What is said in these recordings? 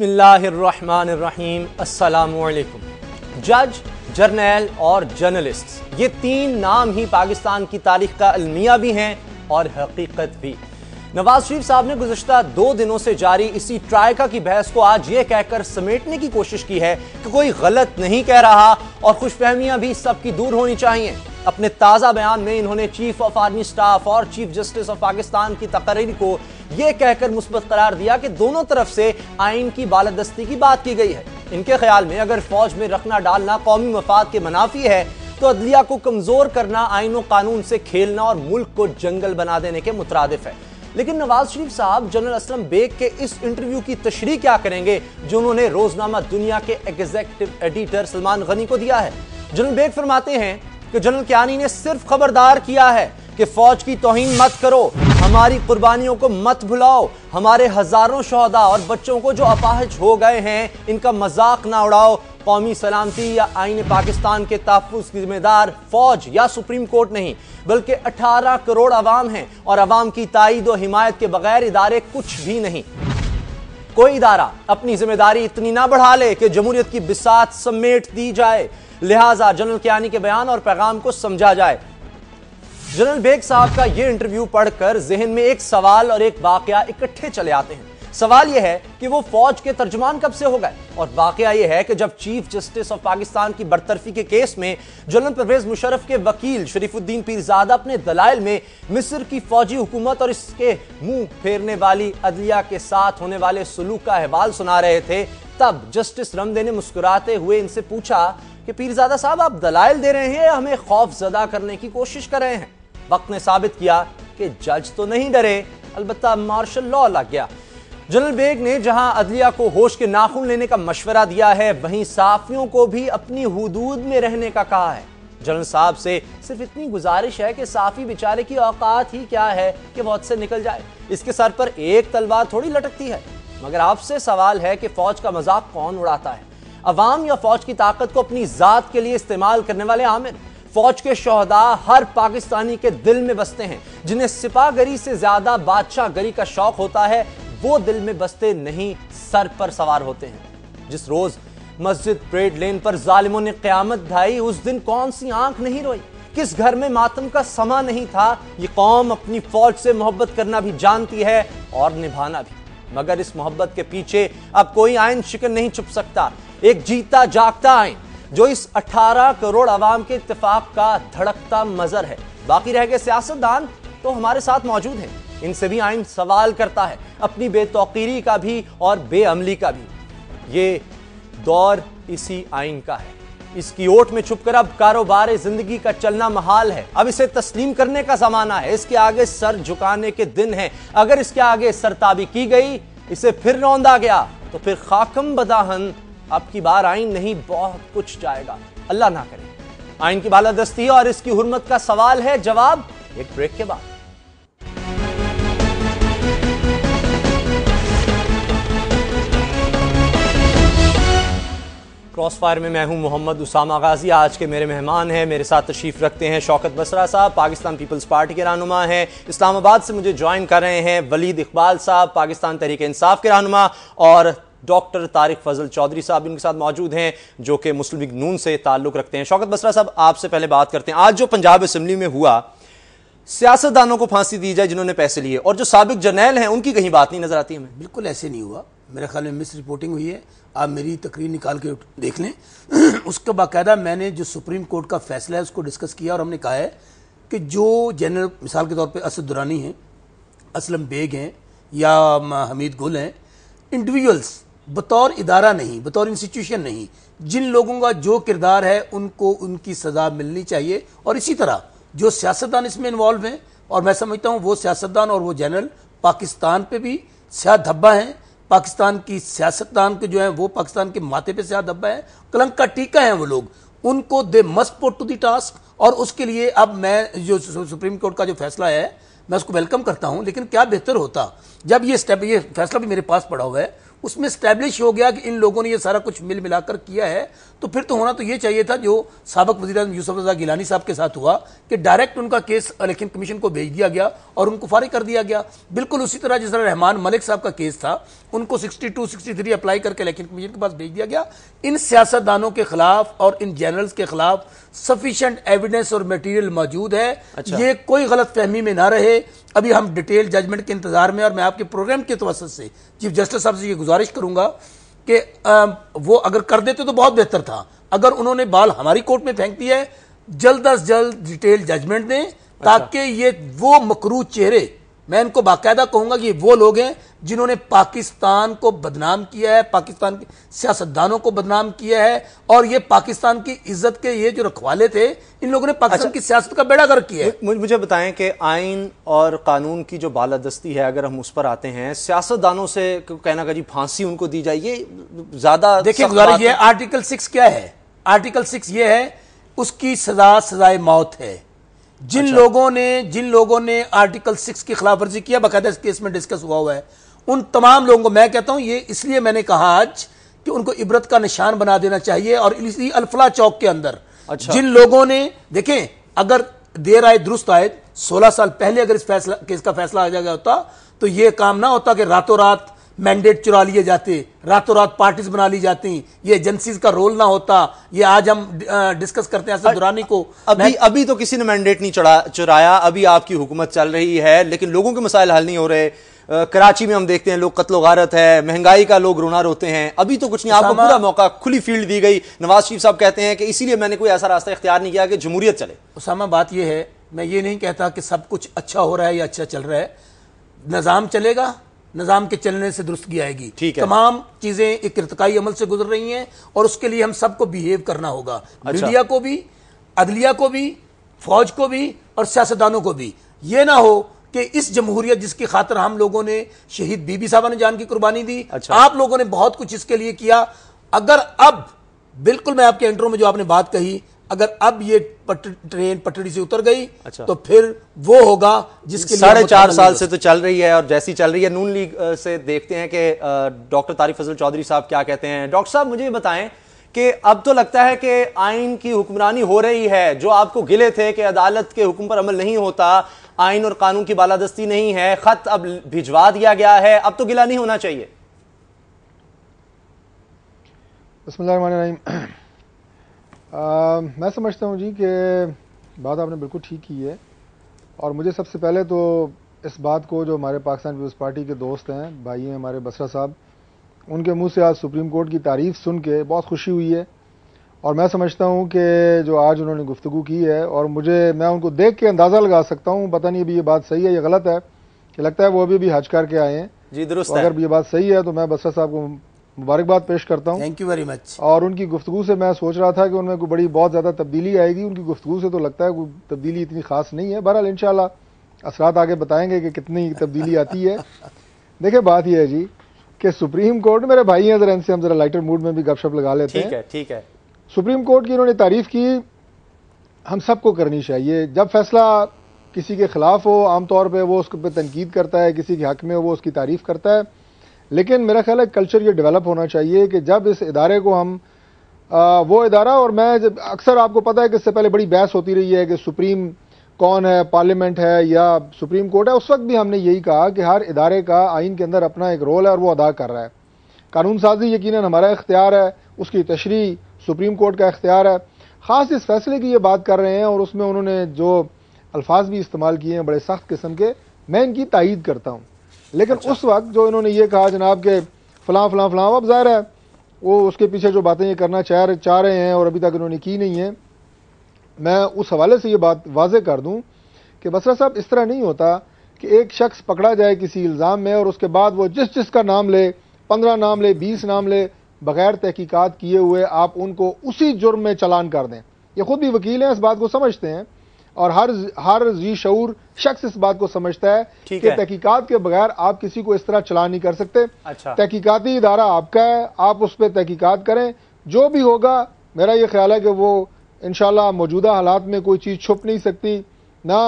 बसमीम असलकुम जज जर्नल और जर्नलिस्ट ये तीन नाम ही पाकिस्तान की तारीख का अलमिया भी हैं और हकीकत भी नवाज शरीफ साहब ने गुजशत दो दिनों से जारी इसी ट्रायका की बहस को आज ये कहकर समेटने की कोशिश की है कि कोई गलत नहीं कह रहा और खुशफहमियां भी सबकी दूर होनी चाहिए अपने ताज़ा बयान में इन्होंने चीफ ऑफ आर्मी स्टाफ और चीफ जस्टिस ऑफ पाकिस्तान की तकरीर को यह कहकर मुस्बत करार दिया कि दोनों तरफ से आइन की बालादस्ती की बात की गई है इनके ख्याल में अगर फौज में रखना डालना कौमी मफाद के मुनाफी है तो अदलिया को कमजोर करना आइन व कानून से खेलना और मुल्क को जंगल बना देने के मुतरदफ है लेकिन नवाज शरीफ साहब जनरल असलम बेग के इस इंटरव्यू की तशरी क्या करेंगे जो उन्होंने रोजनामा दुनिया के एग्जेक्टिव एडिटर सलमान गनी को दिया है जनरल बेग फरमाते हैं कि जनरल कियानी ने सिर्फ खबरदार किया है कि फौज की तोहन मत करो हमारी कुर्बानियों को मत भुलाओ हमारे हजारों शहदा और बच्चों को जो अपाहज हो गए हैं इनका मजाक ना उड़ाओ कौमी सलामती या आइन पाकिस्तान के तहफ़ की जिम्मेदार फौज या सुप्रीम कोर्ट नहीं बल्कि 18 करोड़ अवाम हैं और अवाम की तइद व हिमायत के बगैर इदारे कुछ भी नहीं कोई इदारा अपनी जिम्मेदारी इतनी ना बढ़ा ले कि जमहूरियत की बिसात समेट दी जाए लिहाजा जनरल कियानी के बयान और पैगाम को समझा जाए जनरल बेग साहब का ये इंटरव्यू पढ़कर जहन में एक सवाल और एक वाकया इकट्ठे चले आते हैं सवाल यह है कि वो फौज के तर्जमान कब से हो गए और वाकया यह है कि जब चीफ जस्टिस ऑफ पाकिस्तान की बरतरफी के केस में जनरल परवेज मुशरफ के वकील शरीफुद्दीन पीरजादा अपने दलाइल में मिस्र की फौजी हुकूमत और इसके मुंह फेरने वाली अदलिया के साथ होने वाले सलूक का अहवाल सुना रहे थे तब जस्टिस रमदे ने मुस्कुराते हुए इनसे पूछा कि पीरजादा साहब आप दलाइल दे रहे हैं या हमें खौफ जदा करने की कोशिश कर रहे हैं वक्त ने साबित किया कि जज तो नहीं डरे अलबत् मार्शल लॉ लग गया जनरल बेग ने जहां अदलिया को होश के नाखून लेने का मशवरा दिया है वहीं साफियों को भी अपनी हदूद में रहने का कहा है जनरल साहब से सिर्फ इतनी गुजारिश है कि साफी बेचारे की औकात ही क्या है कि वह से निकल जाए इसके सर पर एक तलवार थोड़ी लटकती है मगर आपसे सवाल है कि फौज का मजाक कौन उड़ाता है अवाम या फौज की ताकत को अपनी जात के लिए इस्तेमाल करने वाले आमिर फौज के शहदा हर पाकिस्तानी के दिल में बसते हैं जिन्हें सिपागरी से ज्यादा बादशाह गरी का शौक होता है वो दिल में बसते नहीं सर पर सवार होते हैं जिस रोज मस्जिद परेड लेन पर जालिमों ने क्यामत ढाई उस दिन कौन सी आंख नहीं रोई किस घर में मातम का समा नहीं था ये कौम अपनी फौज से मोहब्बत करना भी जानती है और निभाना भी मगर इस मोहब्बत के पीछे अब कोई आयन शिकन नहीं छुप सकता एक जीता जागता आयन जो इस 18 करोड़ आवाम के इतफाक का धड़कता मजर है बाकी रह गए सियासतदान तो हमारे साथ मौजूद हैं इनसे भी आइन सवाल करता है अपनी बेतौकीरी का भी और बेअमली का भी ये दौर इसी आइन का है इसकी ओट में छुपकर अब कारोबार जिंदगी का चलना महाल है अब इसे तस्लीम करने का जमाना है इसके आगे सर झुकाने के दिन है अगर इसके आगे सरताबी की गई इसे फिर रौंदा गया तो फिर खाकम बदाहन आपकी बार आइन नहीं बहुत कुछ जाएगा अल्लाह ना करे आइन की बालादस्ती और इसकी हुरमत का सवाल है जवाब एक ब्रेक के बाद क्रॉस फायर में मैं हूं मोहम्मद उसामा गाजी आज के मेरे मेहमान हैं मेरे साथ तशरीफ रखते हैं शौकत बसरा साहब पाकिस्तान पीपल्स पार्टी के रहनुमा हैं इस्लामाबाद से मुझे ज्वाइन कर रहे हैं वलीद इकबाल साहब पाकिस्तान तहरीक इंसाफ के रहनुमा और डॉक्टर तारिक फजल चौधरी साहब इनके साथ मौजूद हैं जो कि मुस्लिम लीग नून से ताल्लुक रखते हैं शौकत बसरा साहब आपसे पहले बात करते हैं आज जो पंजाब असम्बली में हुआ सियासतदानों को फांसी दी जाए जिन्होंने पैसे लिए और जो सबक जर्नैल हैं उनकी कहीं बात नहीं नजर आती हमें बिल्कुल ऐसे नहीं हुआ मेरे ख्याल में मिस रिपोर्टिंग हुई है आप मेरी तकरीर निकाल के देख लें उसका बाकायदा मैंने जो सुप्रीम कोर्ट का फैसला है उसको डिस्कस किया और हमने कहा है कि जो जनरल मिसाल के तौर पर असद दुरानी हैं असलम बेग हैं या हमीद गुल हैं इंडिविजुअल्स बतौर इदारा नहीं बतौर इंस्टीट्यूशन नहीं जिन लोगों का जो किरदार है उनको उनकी सज़ा मिलनी चाहिए और इसी तरह जो सियासतदान इसमें इन्वॉल्व हैं और मैं समझता हूँ वो सियासतदान और वो जनरल पाकिस्तान पर भी स्या धब्बा हैं पाकिस्तान की सियासतदान के जो हैं वो पाकिस्तान के माथे पर स्या धब्बा है कलंक का टीका है वो लोग उनको they must put to the task और उसके लिए अब मैं जो सुप्रीम कोर्ट का जो फैसला है मैं उसको वेलकम करता हूं लेकिन क्या बेहतर होता जब ये स्टेप ये फैसला भी मेरे पास पड़ा हुआ है उसमें स्टैब्लिश हो गया कि इन लोगों ने ये सारा कुछ मिल मिलाकर किया है तो फिर तो होना तो ये चाहिए था जो सबक वजी यूसफ रजा गिलानी साहब के साथ हुआ कि डायरेक्ट उनका केस इलेक्शन कमीशन को भेज दिया गया और उनको फारिग कर दिया गया बिल्कुल उसी तरह जिस तरह रहमान मलिक साहब का केस था उनको 62, 63 अप्लाई करके इलेक्शन कमीशन के पास भेज दिया गया इन सियासतदानों के खिलाफ और इन जनरल्स के खिलाफ सफिशेंट एविडेंस और मटीरियल मौजूद है अच्छा। ये कोई गलत फहमी में ना रहे अभी हम डिटेल जजमेंट के इंतजार में और मैं आपके प्रोग्राम के तवसत से चीफ जस्टिस साहब से ये गुजारिश करूंगा कि वो अगर कर देते तो बहुत बेहतर था अगर उन्होंने बाल हमारी कोर्ट में फेंक दिया है जल्द अज जल्द डिटेल जजमेंट दें अच्छा। ताकि ये वो मकरू चेहरे मैं इनको बाकायदा कहूंगा कि वो लोग हैं जिन्होंने पाकिस्तान को बदनाम किया है पाकिस्तान के सियासतदानों को बदनाम किया है और ये पाकिस्तान की इज्जत के ये जो रखवाले थे इन लोगों ने पाकिस्तान अच्छा, की सियासत का बेड़ा कर किया है मुझे बताएं कि आइन और कानून की जो बालादस्ती है अगर हम उस पर आते हैं सियासतदानों से कहना का जी फांसी उनको दी जाए ये ज्यादा देखिए ये आर्टिकल सिक्स क्या है आर्टिकल सिक्स ये है उसकी सजा सजाए मौत है जिन अच्छा। लोगों ने जिन लोगों ने आर्टिकल सिक्स की खिलाफ वर्जी किया बाकायदा इस केस में डिस्कस हुआ हुआ है उन तमाम लोगों को मैं कहता हूं ये इसलिए मैंने कहा आज कि उनको इबरत का निशान बना देना चाहिए और इसी अल्फला चौक के अंदर अच्छा। जिन लोगों ने देखें अगर देर आए दुरुस्त आए सोलह साल पहले अगर इस फैसला केस का फैसला आ जाएगा होता तो ये काम ना होता कि रातों रात मैंडेट चुरा लिए जाते रातों रात पार्टीज बना ली जाती ये एजेंसीज का रोल ना होता ये आज हम डिस्कस करते हैं असद दुरानी को अभी अभी तो किसी ने मैंडेट नहीं चढ़ा चुराया अभी आपकी हुकूमत चल रही है लेकिन लोगों के मसाइल हल नहीं हो रहे कराची में हम देखते हैं लोग कत्लो गारत है महंगाई का लोग रोना रोते हैं अभी तो कुछ नहीं आपको पूरा मौका खुली फील्ड दी गई नवाज शरीफ साहब कहते हैं कि इसीलिए मैंने कोई ऐसा रास्ता इख्तियार नहीं किया कि जमहूरियत चले उसामा बात यह है मैं ये नहीं कहता कि सब कुछ अच्छा हो रहा है या अच्छा चल रहा है निज़ाम चलेगा निज़ाम के चलने से दुरुस्तगी आएगी ठीक है तमाम चीज़ें एक इरतकाई अमल से गुजर रही हैं और उसके लिए हम सबको बिहेव करना होगा अच्छा। मीडिया को भी अदलिया को भी फौज को भी और सियासतदानों को भी ये ना हो कि इस जमहूरियत जिसकी खातर हम लोगों ने शहीद बीबी साहबा ने जान की कुर्बानी दी अच्छा। आप लोगों ने बहुत कुछ इसके लिए किया अगर अब बिल्कुल मैं आपके इंटरव्यू में जो आपने बात कही अगर अब ये पट, ट्रेन पटरी से उतर गई अच्छा। तो फिर वो होगा जिसके साढ़े चार साल से तो चल रही है और जैसी चल रही है नून लीग से देखते हैं कि डॉक्टर तारीफ फजल चौधरी साहब क्या कहते हैं डॉक्टर साहब मुझे बताएं कि अब तो लगता है कि आइन की हुक्मरानी हो रही है जो आपको गिले थे कि अदालत के हुक्म पर अमल नहीं होता आइन और कानून की बालादस्ती नहीं है खत अब भिजवा दिया गया है अब तो गिला नहीं होना चाहिए मैं समझता हूँ जी कि बात आपने बिल्कुल ठीक की है और मुझे सबसे पहले तो इस बात को जो हमारे पाकिस्तान पीपल्स पार्टी के दोस्त हैं भाई हैं हमारे बसरा साहब उनके मुंह से आज सुप्रीम कोर्ट की तारीफ सुन के बहुत खुशी हुई है और मैं समझता हूँ कि जो आज उन्होंने गुफ्तु की है और मुझे मैं उनको देख के अंदाज़ा लगा सकता हूँ पता नहीं अभी ये बात सही है या गलत है कि लगता है वो अभी भी हज करके आए हैं जी दुरुस्त तो अगर ये बात सही है तो मैं बसरा साहब को मुबारकबाद पेश करता हूँ थैंक यू वेरी मच और उनकी गुफ्तु से मैं सोच रहा था कि उनमें कोई बड़ी बहुत ज़्यादा तब्दीली आएगी उनकी गुफ्तु से तो लगता है कोई तब्दीली इतनी खास नहीं है बहरहाल इन असरात आगे बताएंगे कि कितनी तब्दीली आती है देखिए बात यह है जी कि सुप्रीम कोर्ट मेरे भाई हैं जरा इनसे हम जरा लाइटर मूड में भी गपशप लगा लेते हैं ठीक है सुप्रीम कोर्ट की इन्होंने तारीफ की हम सबको करनी चाहिए जब फैसला किसी के खिलाफ हो आमतौर पर वो उसके पे तनकीद करता है किसी के हक में हो वो उसकी तारीफ करता है लेकिन मेरा ख्याल है कल्चर ये डेवलप होना चाहिए कि जब इस इदारे को हम आ, वो इदारा और मैं जब अक्सर आपको पता है कि इससे पहले बड़ी बहस होती रही है कि सुप्रीम कौन है पार्लियामेंट है या सुप्रीम कोर्ट है उस वक्त भी हमने यही कहा कि हर इदारे का आइन के अंदर अपना एक रोल है और वो अदा कर रहा है कानून साजी यकीन हमारा इख्तियार है उसकी तशरी सुप्रीम कोर्ट का इख्तियार है ख़ास इस फैसले की ये बात कर रहे हैं और उसमें उन्होंने जो अल्फाज भी इस्तेमाल किए हैं बड़े सख्त किस्म के मैं इनकी तइद करता हूँ लेकिन अच्छा। उस वक्त जो इन्होंने ये कहा जनाब के फलां फलां फलां अब जाहिर है वो उसके पीछे जो बातें ये करना चाह रहे चाह रहे हैं और अभी तक इन्होंने की नहीं है मैं उस हवाले से ये बात वाजे कर दूँ कि बसरा साहब इस तरह नहीं होता कि एक शख्स पकड़ा जाए किसी इल्ज़ाम में और उसके बाद वो जिस जिस का नाम ले पंद्रह नाम ले बीस नाम ले बगैर तहकीकात किए हुए आप उनको उसी जुर्म में चलान कर दें ये खुद भी वकील हैं इस बात को समझते हैं और हर हर जी शूर शख्स इस बात को समझता है कि तहकीकत के बगैर आप किसी को इस तरह चला नहीं कर सकते अच्छा। तहकीकती इदारा आपका है आप उस पर तहकीकत करें जो भी होगा मेरा ये ख्याल है कि वो इनशाला मौजूदा हालात में कोई चीज़ छुप नहीं सकती ना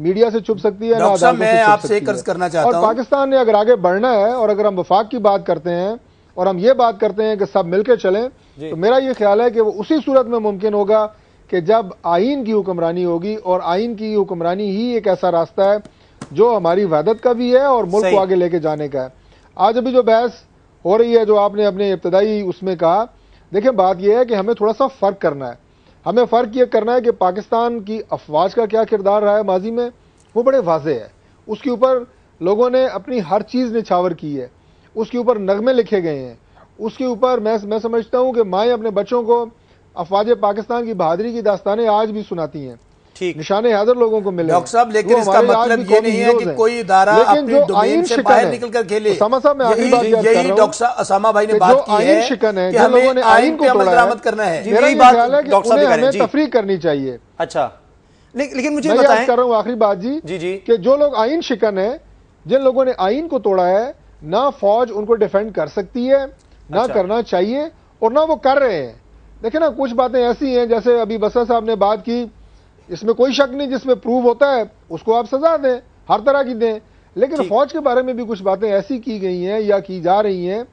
मीडिया से छुप सकती है ना मैं आपसे करना चाहता और पाकिस्तान ने अगर आगे बढ़ना है और अगर हम वफाक की बात करते हैं और हम ये बात करते हैं कि सब मिलकर चलें तो मेरा ये ख्याल है कि वो उसी सूरत में मुमकिन होगा कि जब आइन की हुक्मरानी होगी और आइन की हुक्मरानी ही एक ऐसा रास्ता है जो हमारी वादत का भी है और मुल्क को आगे लेके जाने का है आज अभी जो बहस हो रही है जो आपने अपने इब्तदाई उसमें कहा देखिए बात यह है कि हमें थोड़ा सा फ़र्क करना है हमें फ़र्क ये करना है कि पाकिस्तान की अफवाज का क्या किरदार रहा है माजी में वो बड़े वाजे है उसके ऊपर लोगों ने अपनी हर चीज़ निछावर की है उसके ऊपर नगमे लिखे गए हैं उसके ऊपर मैं मैं समझता हूँ कि माएँ अपने बच्चों को अफवाज पाकिस्तान की बहादरी की दास्तानें आज भी सुनाती हैं निशाने निशान हैदर लोगों को मिले डॉक्टर साहब लेकिन इसका मतलब ये नहीं है कि कोई इदारा अपनी डोमेन से बाहर निकल कर खेले यही डॉक्टर असामा भाई ने बात की है कि है हमें आइन अमल दरामद करना है यही बात डॉक्टर साहब हमें तफरीक करनी चाहिए अच्छा लेकिन मुझे बताएं कर रहा हूँ आखिरी बात जी जी जी कि जो लोग आइन शिकन है जिन लोगों ने आइन को तोड़ा है ना फौज उनको डिफेंड कर सकती है ना अच्छा। करना चाहिए और ना वो कर रहे हैं देखे ना कुछ बातें ऐसी हैं जैसे अभी बसा साहब ने बात की इसमें कोई शक नहीं जिसमें प्रूव होता है उसको आप सजा दें हर तरह की दें लेकिन फौज के बारे में भी कुछ बातें ऐसी की गई हैं या की जा रही हैं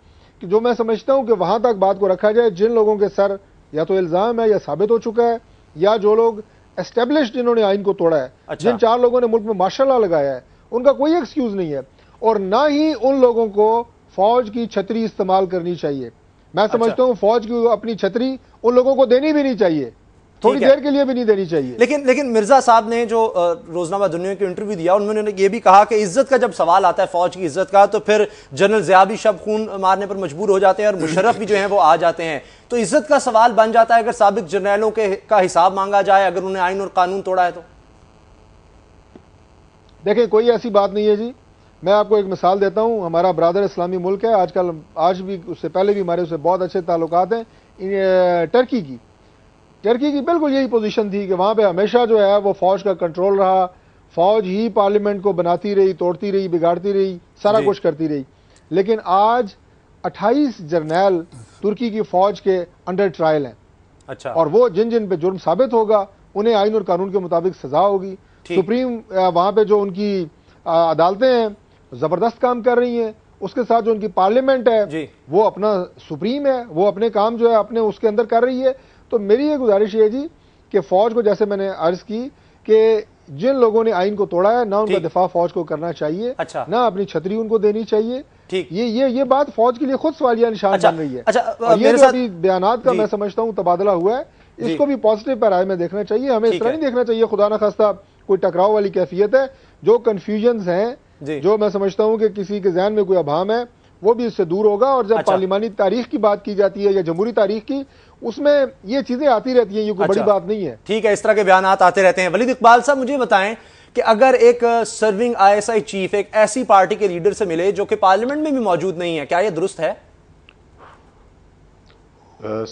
कि जो मैं समझता हूं कि वहां तक बात को रखा जाए जिन लोगों के सर या तो इल्ज़ाम है या साबित हो चुका है या जो लोग एस्टेब्लिश जिन्होंने आइन को तोड़ा है अच्छा। जिन चार लोगों ने मुल्क में माशाला लगाया है उनका कोई एक्सक्यूज नहीं है और ना ही उन लोगों को फौज की छतरी इस्तेमाल करनी चाहिए मैं अच्छा। समझता हूँ फौज की अपनी छतरी उन लोगों को देनी भी नहीं चाहिए थोड़ी देर के लिए भी नहीं देनी चाहिए लेकिन लेकिन मिर्जा साहब ने जो रोजनामा दुनिया को इंटरव्यू दिया उन्होंने ये भी कहा कि इज्जत का जब सवाल आता है फौज की इज्जत का तो फिर जनरल जयाबी भी शब खून मारने पर मजबूर हो जाते हैं और मुशरफ भी जो है वो आ जाते हैं तो इज्जत का सवाल बन जाता है अगर सबक जनरलों के का हिसाब मांगा जाए अगर उन्हें आइन और कानून तोड़ा है तो देखिये कोई ऐसी बात नहीं है जी मैं आपको एक मिसाल देता हूँ हमारा बरदर इस्लामी मुल्क है आजकल आज भी उससे पहले भी हमारे उससे बहुत अच्छे ताल्लुक हैं टर्की की टर्की की बिल्कुल यही पोजीशन थी कि वहाँ पे हमेशा जो है वो फौज का कंट्रोल रहा फौज ही पार्लियामेंट को बनाती रही तोड़ती रही बिगाड़ती रही सारा कुछ करती रही लेकिन आज 28 जर्नैल तुर्की की फौज के अंडर ट्रायल हैं अच्छा और वो जिन जिन पे जुर्म साबित होगा उन्हें आइन और कानून के मुताबिक सजा होगी सुप्रीम वहाँ पे जो उनकी अदालतें हैं जबरदस्त काम कर रही हैं उसके साथ जो उनकी पार्लियामेंट है वो अपना सुप्रीम है वो अपने काम जो है अपने उसके अंदर कर रही है तो मेरी ये गुजारिश है जी कि फौज को जैसे मैंने अर्ज की कि जिन लोगों ने आइन को तोड़ा है ना उनका दिफा फौज को करना चाहिए अच्छा ना अपनी छतरी उनको देनी चाहिए ठीक ये ये ये बात फौज के लिए खुद सवालिया निशान अच्छा, बन रही है अच्छा, और ये जो अभी का मैं समझता हूँ तबादला हुआ है इसको भी पॉजिटिव आए में देखना चाहिए हमें इस तरह नहीं देखना चाहिए खुदा ना खास्ता कोई टकराव वाली कैफियत है जो कन्फ्यूजन हैं जो मैं समझता हूँ कि किसी के जहन में कोई अभाम है वो भी इससे दूर होगा और जब अच्छा। पार्लिमानी तारीख की बात की जाती है या जमहूरी तारीख की उसमें ये चीजें आती रहती हैं ये कोई बड़ी अच्छा। बात नहीं है ठीक है इस तरह के बयान आते रहते हैं वलीद इकबाल साहब मुझे बताएं कि अगर एक सर्विंग आईएसआई चीफ एक ऐसी पार्टी के लीडर से मिले जो कि पार्लियामेंट में भी मौजूद नहीं है क्या यह दुरुस्त है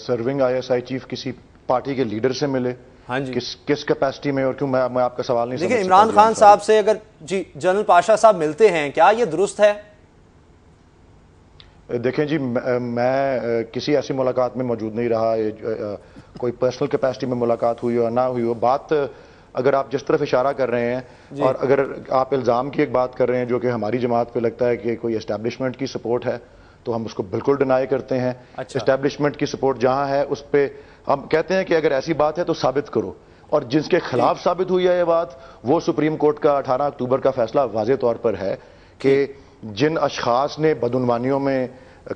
सर्विंग आईएसआई चीफ किसी पार्टी के लीडर से मिले हाँ जी किस किस कैपेसिटी में और क्यों मैं, मैं आपका सवाल नहीं देखिए इमरान खान साहब से अगर जी जनरल पाशा साहब मिलते हैं क्या ये दुरुस्त है देखें जी मैं, मैं किसी ऐसी मुलाकात में मौजूद नहीं रहा ये, कोई पर्सनल कैपेसिटी में मुलाकात हुई हो ना हुई हो बात अगर आप जिस तरफ इशारा कर रहे हैं और अगर आप इल्ज़ाम की एक बात कर रहे हैं जो कि हमारी जमात पे लगता है कि कोई एस्टेब्लिशमेंट की सपोर्ट है तो हम उसको बिल्कुल डिनाई करते हैं एस्टेब्लिशमेंट अच्छा। की सपोर्ट जहां है उस पर हम कहते हैं कि अगर ऐसी बात है तो साबित करो और जिसके खिलाफ साबित हुई है ये बात वो सुप्रीम कोर्ट का 18 अक्टूबर का फैसला वाज तौर पर है कि जिन अशखास ने बदनवानियों में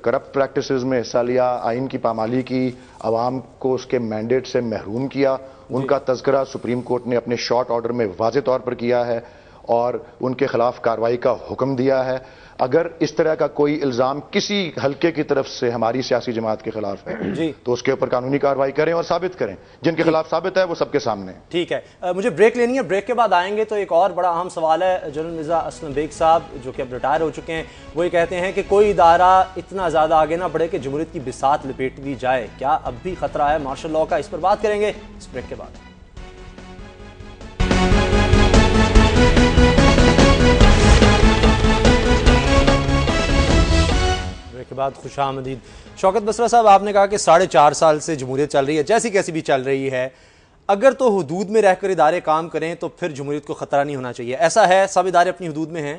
करप्ट प्रैक्टिस में हिस्सा लिया आइन की पामाली की आवाम को उसके मैंडेट से महरूम किया उनका तस्करा सुप्रीम कोर्ट ने अपने शॉर्ट ऑर्डर में वाज तौर पर किया है और उनके खिलाफ कार्रवाई का हुक्म दिया है अगर इस तरह का कोई इल्ज़ाम किसी हल्के की तरफ से हमारी सियासी जमात के खिलाफ है जी तो उसके ऊपर कानूनी कार्रवाई करें और साबित करें जिनके खिलाफ साबित है वो सबके सामने ठीक है आ, मुझे ब्रेक लेनी है ब्रेक के बाद आएंगे तो एक और बड़ा अहम सवाल है जनरल मिर्जा असलम बेग साहब जो कि अब रिटायर हो चुके हैं वो ये कहते हैं कि कोई इदारा इतना ज़्यादा आगे ना बढ़े कि जमहूरीत की बिसात लपेट दी जाए क्या अब भी खतरा है मार्शल लॉ का इस पर बात करेंगे इस ब्रेक के बाद के बाद खुश आमदीद शौकत बसरा साहब आपने कहा कि साढ़े चार साल से जमहूरियत चल रही है जैसी कैसी भी चल रही है अगर तो हदूद में रहकर इदारे काम करें तो फिर जमहूरियत को ख़तरा नहीं होना चाहिए ऐसा है सब इदारे अपनी हदूद में हैं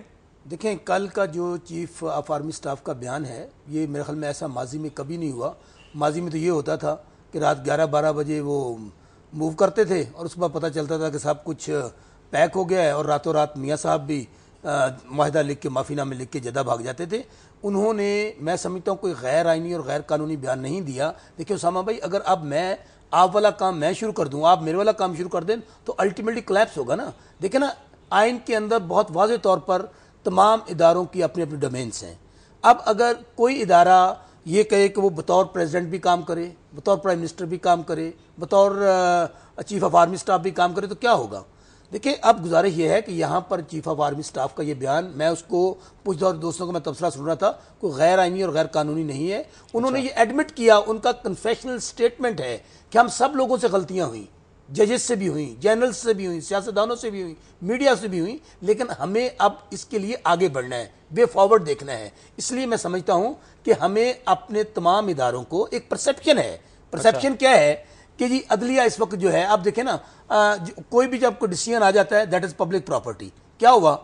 देखें कल का जो चीफ़ ऑफ आर्मी स्टाफ का बयान है ये मेरे ख्याल में ऐसा माजी में कभी नहीं हुआ माजी में तो ये होता था कि रात ग्यारह बारह बजे वो मूव करते थे और उसके बाद पता चलता था कि साहब कुछ पैक हो गया है और रातों रात मियाँ साहब भी माहिदा लिख के माफीनामे लिख के जदा भाग जाते थे उन्होंने मैं समझता हूँ कोई गैर आइनी और गैर कानूनी बयान नहीं दिया देखिए उसामा भाई अगर अब मैं आप वाला काम मैं शुरू कर दूँ आप मेरे वाला काम शुरू कर दें तो अल्टीमेटली क्लैप्स होगा ना देखे ना आइन के अंदर बहुत वाज तौर पर तमाम इदारों की अपने अपने डोमेन्स हैं अब अगर कोई इदारा ये कहे कि वो बतौर प्रेसिडेंट भी काम करे बतौर प्राइम मिनिस्टर भी काम करे बतौर चीफ ऑफ आर्मी स्टाफ भी काम करे तो क्या होगा देखिए अब गुजारिश ये है कि यहाँ पर चीफ ऑफ आर्मी स्टाफ का ये बयान मैं उसको कुछ और दोस्तों को मैं तबसरा सुन रहा था कोई गैर आइनी और गैर कानूनी नहीं है अच्छा। उन्होंने अच्छा। ये एडमिट किया उनका कन्फेशनल स्टेटमेंट है कि हम सब लोगों से गलतियाँ हुई जजेस से भी हुई जर्नल्स से भी हुई सियासतदानों से भी हुई मीडिया से भी हुई लेकिन हमें अब इसके लिए आगे बढ़ना है वे फॉरवर्ड देखना है इसलिए मैं समझता हूँ कि हमें अपने तमाम इदारों को एक परसेप्शन है परसेप्शन अच्छा। क्या है कि जी अदलिया इस वक्त जो है आप देखें ना आ, कोई भी जब कोई डिसीजन आ जाता है दैट इज़ पब्लिक प्रॉपर्टी क्या हुआ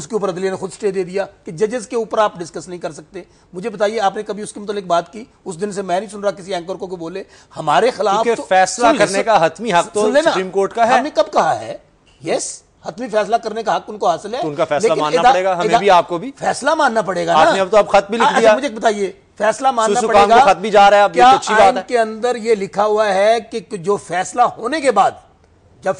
उसके ऊपर अदलिया ने खुद स्टे दे दिया कि जजेस के ऊपर आप डिस्कस नहीं कर सकते मुझे बताइए आपने कभी उसके मतलब बात की उस दिन से मैं नहीं सुन रहा किसी एंकर को, को बोले हमारे खिलाफ तो, फैसला करने का हतमी हक तो सुप्रीम कोर्ट का है हमने कब कहा है यस हतमी फैसला करने का हक उनको हासिल है तो उनका फैसला मानना पड़ेगा हमें भी आपको भी फैसला मानना पड़ेगा तो अच्छा, मुझे बताइए फैसला मानना पड़ेगा खत भी जा रहा है क्या तो अच्छी बात है के अंदर ये लिखा हुआ है कि जो फैसला होने के बाद जब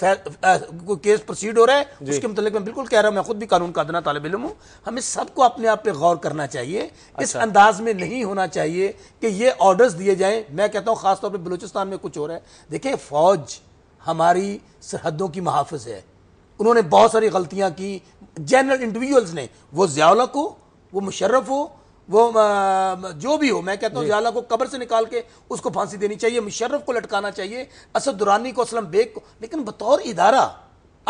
केस प्रोसीड हो रहा है उसके मतलब मैं बिल्कुल कह रहा हूं मैं खुद भी कानून का अदना तालब इलम हूं हमें सबको अपने आप पे गौर करना चाहिए अच्छा। इस अंदाज में नहीं होना चाहिए कि ये ऑर्डर्स दिए जाएं मैं कहता हूं खासतौर पे बलूचिस्तान में कुछ हो रहा है देखिए फौज हमारी सरहदों की महाफज है उन्होंने बहुत सारी गलतियां की जनरल इंडिविजुअल्स ने वो जयालक को वो मुशर्रफ हो वो जो भी हो मैं कहता हूँ जाला को कब्र से निकाल के उसको फांसी देनी चाहिए मुशर्रफ को लटकाना चाहिए असद दुरानी को असलम बेग को लेकिन बतौर इदारा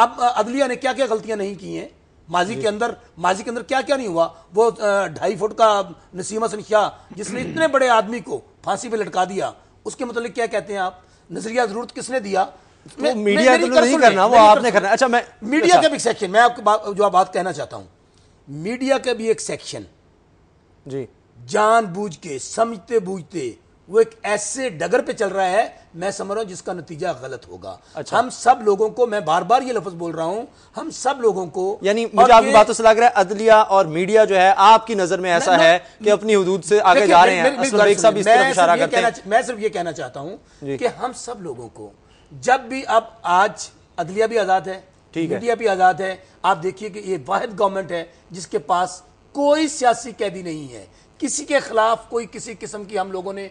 अब अदलिया ने क्या क्या गलतियां नहीं की हैं माजी के अंदर माजी के अंदर क्या क्या नहीं हुआ वो ढाई फुट का नसीम हसन शाह जिसने इतने बड़े आदमी को फांसी पर लटका दिया उसके मतलब क्या कहते हैं आप नजरिया जरूरत किसने दिया तो मीडिया तो नहीं करना वो आपने करना अच्छा मैं मीडिया का अच्छा। भी सेक्शन मैं आपको जो आप बात कहना चाहता हूँ मीडिया का भी एक सेक्शन जी बूझ के समझते बूझते वो एक ऐसे डगर पे चल रहा है मैं समझ रहा हूं जिसका नतीजा गलत होगा अच्छा। हम सब लोगों को मैं बार बार ये लफ्ज बोल रहा हूं हम सब लोगों को यानी मुझे आपकी बातों से लग रहा है अदलिया और मीडिया जो है आपकी नजर में ऐसा है कि अपनी हदूद से आगे जा रहे हैं मैं सिर्फ ये कहना चाहता हूं कि हम सब लोगों को जब भी अब आज अदलिया भी आजाद है मीडिया भी आजाद है आप देखिए कि ये वाहिद गवर्नमेंट है जिसके पास कोई सियासी कैदी नहीं है किसी के खिलाफ कोई किसी किस्म की हम लोगों ने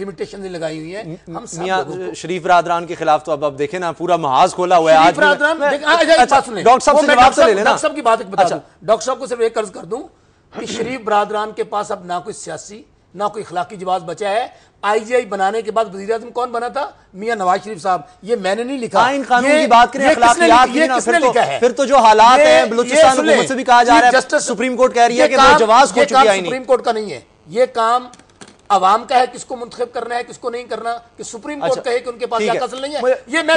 लिमिटेशन नहीं लगाई हुई है हम मियां शरीफ रादरान के खिलाफ तो अब अब देखें ना पूरा महाज खोला हुआ है आज अच्छा, तो डॉक्टर साहब की बात अच्छा। डॉक्टर साहब को सिर्फ एक कर्ज कर दूं कि शरीफ बरादरान के पास अब ना कोई सियासी ना कोई इखलाकी जवाब बचा है आईजीआई बनाने के बाद वजी अजम कौन बना था मियाँ नवाज शरीफ साहब ये मैंने नहीं लिखा आइन कानून की बात करें ये किसने, ये किसने तो- लिखा है फिर तो जो हालात है बलूचिस्तान से भी कहा जा रहा है जस्टिस सुप्रीम कोर्ट कह रही है कि जवाब सुप्रीम कोर्ट का नहीं है ये काम आवाम का है किसको मुंतब करना है किसको नहीं करना कि सुप्रीम कोर्ट अच्छा, कहे कि उनके पास असल नहीं है ये मैं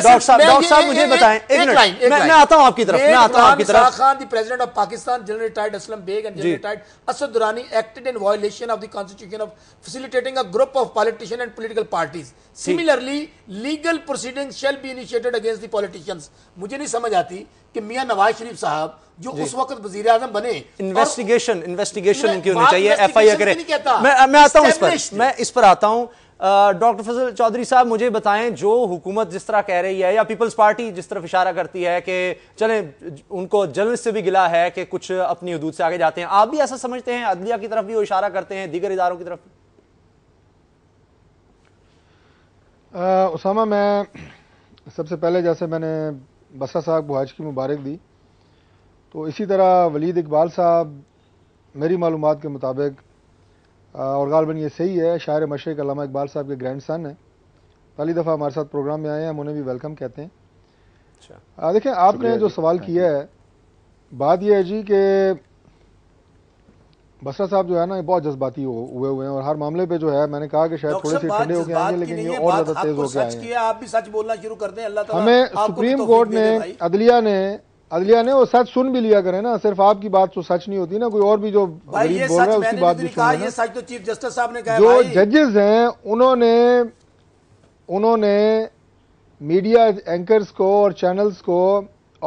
मुझे बताएं एक लाइन मैं आता हूं आपकी तरफ आता Khan the president of Pakistan general retired Aslam Beg and general retired Asad Durrani acted in violation of the constitution of facilitating a group of politician and political parties similarly legal proceeding shall be initiated against the politicians मुझे नहीं समझ आती कि मियाँ नवाज शरीफ साहब जो उस वक्त वजीर आजम बने इन्वेस्टिगेशन इन्वेस्टिगेशन उनकी होनी चाहिए एफ आई आर करें मैं मैं आता हूँ इस पर मैं इस पर आता हूँ डॉक्टर फजल चौधरी साहब मुझे बताएं जो हुकूमत जिस तरह कह रही है या पीपल्स पार्टी जिस तरफ इशारा करती है कि चलें उनको जर्नलिस्ट से भी गिला है कि कुछ अपनी हदूद से आगे जाते हैं आप भी ऐसा समझते हैं अदलिया की तरफ भी वो इशारा करते हैं दीगर इदारों की तरफ उसामा मैं सबसे पहले जैसे मैंने बसा साहब को हज की मुबारक दी तो इसी तरह वलीद इकबाल साहब मेरी मालूम के मुताबिक और गालबन ये सही है शायर मशरक अलामा इकबाल साहब के ग्रैंड सन हैं पहली दफ़ा हमारे साथ प्रोग्राम में आए हैं हम उन्हें भी वेलकम कहते हैं अच्छा। देखें आपने जो सवाल किया है बात यह है जी कि बसरा साहब जो है ना बहुत जज्बाती हुए हुए हैं और हर मामले पे जो है मैंने कहा कि शायद थोड़े से ठंडे हो गए आएंगे लेकिन ये और ज्यादा तेज हो गया है आप भी सच बोलना शुरू कर दें अल्लाह हमें सुप्रीम कोर्ट ने अदलिया ने अदलिया ने वो सच सुन भी लिया करे ना सिर्फ आपकी बात तो सच नहीं होती ना कोई और भी जो गरीब बोल रहा है उसकी बात भी सुन ये सच तो चीफ जस्टिस साहब ने कहा जो जजेस हैं उन्होंने उन्होंने मीडिया एंकर्स को और चैनल्स को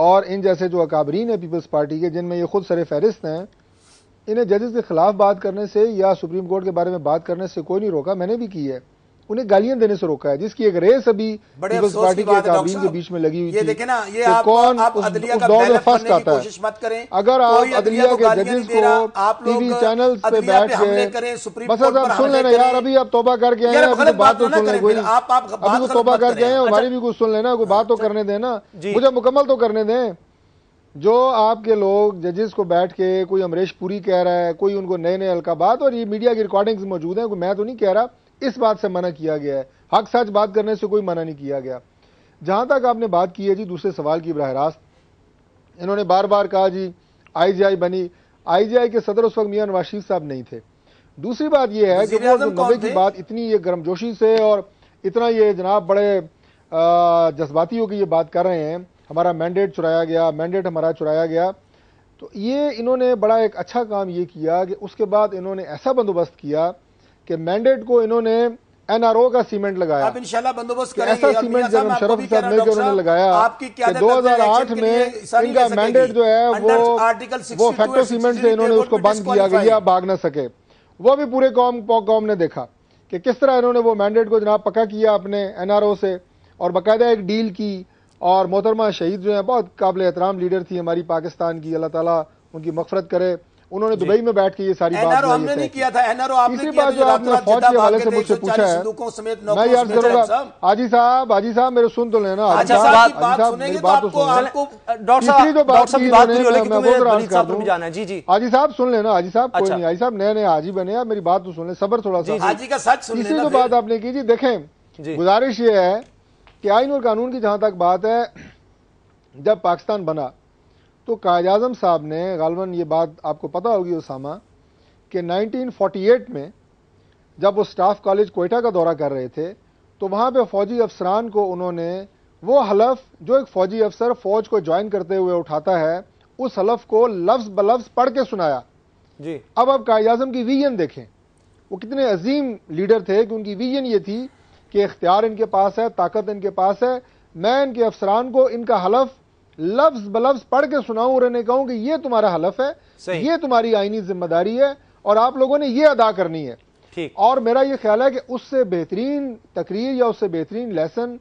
और इन जैसे जो अकाबरीन है पीपल्स पार्टी के जिनमें ये खुद सरे फहरिस्त हैं इन्हें जजेस के खिलाफ बात करने से या सुप्रीम कोर्ट के बारे में बात करने से कोई नहीं रोका मैंने भी की है उन्हें गालियां देने से रोका है जिसकी एक रेस अभी पीपल्स पार्टी के काबीन के बीच में लगी हुई थी ना ये तो आप, कौन आप उस, उस दौर फर्स्ट आता है अगर आप अदलिया के जजेस को टीवी चैनल पे बैठ के बस आप सुन लेना यार अभी आप तोबा करके आए हैं तो अभी बात तो सुन लेना अभी तोबा करके आए हमारी अच्छा। भी कुछ सुन लेना कोई बात तो अच्छा। करने देना मुझे मुकम्मल तो करने दें जो आपके लोग जजेस को बैठ के कोई अमरीश पुरी कह रहा है कोई उनको नए नए अलकाबात और ये मीडिया की रिकॉर्डिंग्स मौजूद हैं मैं तो नहीं कह रहा इस बात से मना किया गया है हक सच बात करने से कोई मना नहीं किया गया जहाँ तक आपने बात की है जी दूसरे सवाल की बरह रास्त इन्होंने बार बार कहा जी आईजीआई बनी आईजीआई के सदर उस वक्त मियाँ नवाज शरीफ साहब नहीं थे दूसरी बात यह है कि वो नबे की बात इतनी ये गर्मजोशी से और इतना ये जनाब बड़े जज्बाती होकर ये बात कर रहे हैं हमारा मैंडेट चुराया गया मैंडेट हमारा चुराया गया तो ये इन्होंने बड़ा एक अच्छा काम ये किया कि उसके बाद इन्होंने ऐसा बंदोबस्त किया कि मैंडेट को इन्होंने एनआरओ का सीमेंट लगाया ऐसा सीमेंट जब शरफ साहब साथ उन्होंने लगाया कि 2008 दो हजार आठ में इनका मैंडेट जो है वो आर्टिकल वो फैक्टो सीमेंट से इन्होंने उसको बंद किया गया भाग ना सके वो भी पूरे कौम कौम ने देखा कि किस तरह इन्होंने वो मैंडेट को जनाब पक्का किया अपने एनआरओ से और बाकायदा एक डील की और मोहतरमा शहीद जो है बहुत काबिल एहतराम लीडर थी हमारी पाकिस्तान की अल्लाह ताला उनकी मफरत करे उन्होंने दुबई में बैठ के ये सारी बात हमने नहीं किया था एनआरओ आपने किया बात जो आपने फौज के हवाले से मुझसे पूछा है मैं यार करूंगा हाजी साहब हाजी साहब मेरे सुन तो लेना अच्छा, हाजी साहब मेरी बात तो तीसरी तो जो बात की मैं वो दराज कर दूं हाजी साहब सुन लेना हाजी साहब कोई अच्छा। नहीं हाजी साहब नए नए हाजी बने आप मेरी बात तो सुन ले सबर थोड़ा सा तीसरी जो बात आपने की जी देखें गुजारिश ये है कि आइन और कानून की जहाँ तक बात है जब पाकिस्तान बना तो कायद अजम साहब ने गालबा ये बात आपको पता होगी उसामा कि 1948 में जब वो स्टाफ कॉलेज कोयटा का दौरा कर रहे थे तो वहाँ पे फ़ौजी अफसरान को उन्होंने वो हलफ जो एक फ़ौजी अफसर फ़ौज को ज्वाइन करते हुए उठाता है उस हलफ को लफ्ज़ ब लफ्ज़ पढ़ के सुनाया जी अब आप कायद अजम की विजन देखें वो कितने अजीम लीडर थे कि उनकी विजन ये थी कि इख्तियार इनके पास है ताकत इनके पास है मैं इनके अफसरान को इनका हलफ लफ्ज बलफ्ज पढ़ के सुनाऊं और इन्हें कहूं कि ये तुम्हारा हलफ है ये तुम्हारी आइनी जिम्मेदारी है और आप लोगों ने ये अदा करनी है और मेरा ये ख्याल है कि उससे बेहतरीन तकरीर या उससे बेहतरीन लेसन